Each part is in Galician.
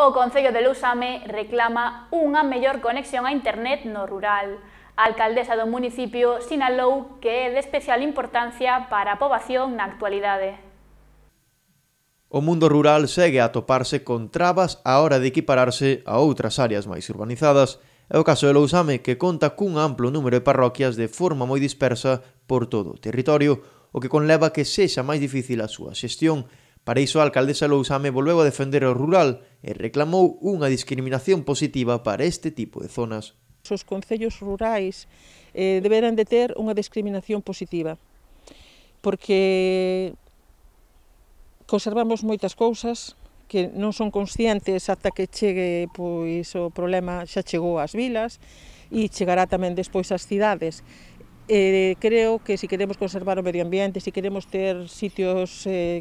O Concello de Lusame reclama unha mellor conexión a internet no rural. A alcaldesa do municipio sinalou que é de especial importancia para a poboación na actualidade. O mundo rural segue a toparse con trabas á hora de equipararse a outras áreas máis urbanizadas. É o caso de Lousame, que conta cun amplo número de parroquias de forma moi dispersa por todo o territorio, o que conleva que sexa máis difícil a súa xestión Para iso a alcaldesa Lousame volveu a defender o rural e reclamou unha discriminación positiva para este tipo de zonas. Os concellos rurais eh, deberán de ter unha discriminación positiva, porque conservamos moitas cousas que non son conscientes ata que chegue pois o problema xa chegou ás vilas e chegará tamén despois ás cidades eh, creo que se si queremos conservar o medio ambiente, se si queremos ter sitios eh,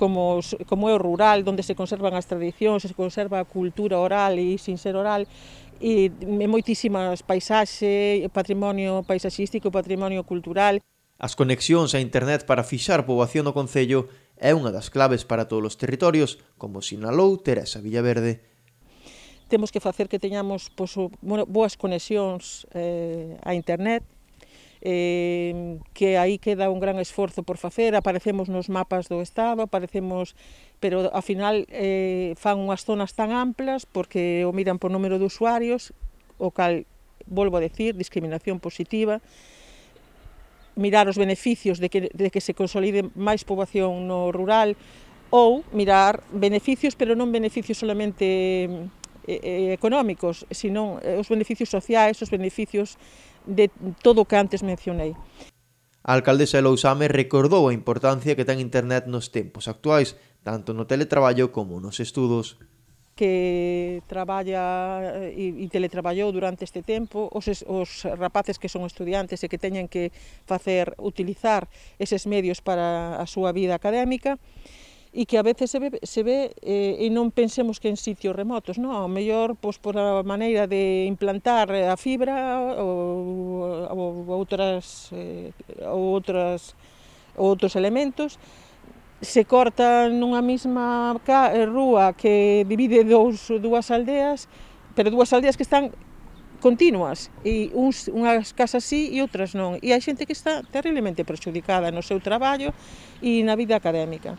como, como é o rural, onde se conservan as tradicións, se conserva a cultura oral e sin ser oral, e, e moitísimas paisaxe, patrimonio paisaxístico, patrimonio cultural. As conexións a internet para fixar poboación no Concello é unha das claves para todos os territorios, como sinalou Teresa Villaverde. Temos que facer que teñamos pois, bueno, boas conexións eh, a internet, eh, que aí queda un gran esforzo por facer, aparecemos nos mapas do Estado, aparecemos, pero ao final eh, fan unhas zonas tan amplas porque o miran por número de usuarios, o cal, volvo a decir, discriminación positiva, mirar os beneficios de que, de que se consolide máis poboación no rural ou mirar beneficios, pero non beneficios solamente eh, eh económicos, sino eh, os beneficios sociais, os beneficios de todo o que antes mencionei. A alcaldesa de Lousame recordou a importancia que ten internet nos tempos actuais, tanto no teletraballo como nos estudos. Que traballa e, eh, teletraballou durante este tempo, os, os rapaces que son estudiantes e que teñen que facer utilizar eses medios para a súa vida académica, e que a veces se ve, se ve eh, e non pensemos que en sitios remotos, non? A mellor, pois, por a maneira de implantar a fibra ou, ou outras, eh, ou outras, ou outros elementos, se corta nunha mesma eh, rúa que divide dous, dúas aldeas, pero dúas aldeas que están continuas e uns, unhas casas sí e outras non. E hai xente que está terriblemente perxudicada no seu traballo e na vida académica.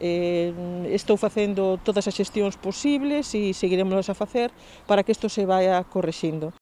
Eh, estou facendo todas as xestións posibles e seguiremos a facer para que isto se vaya correxindo.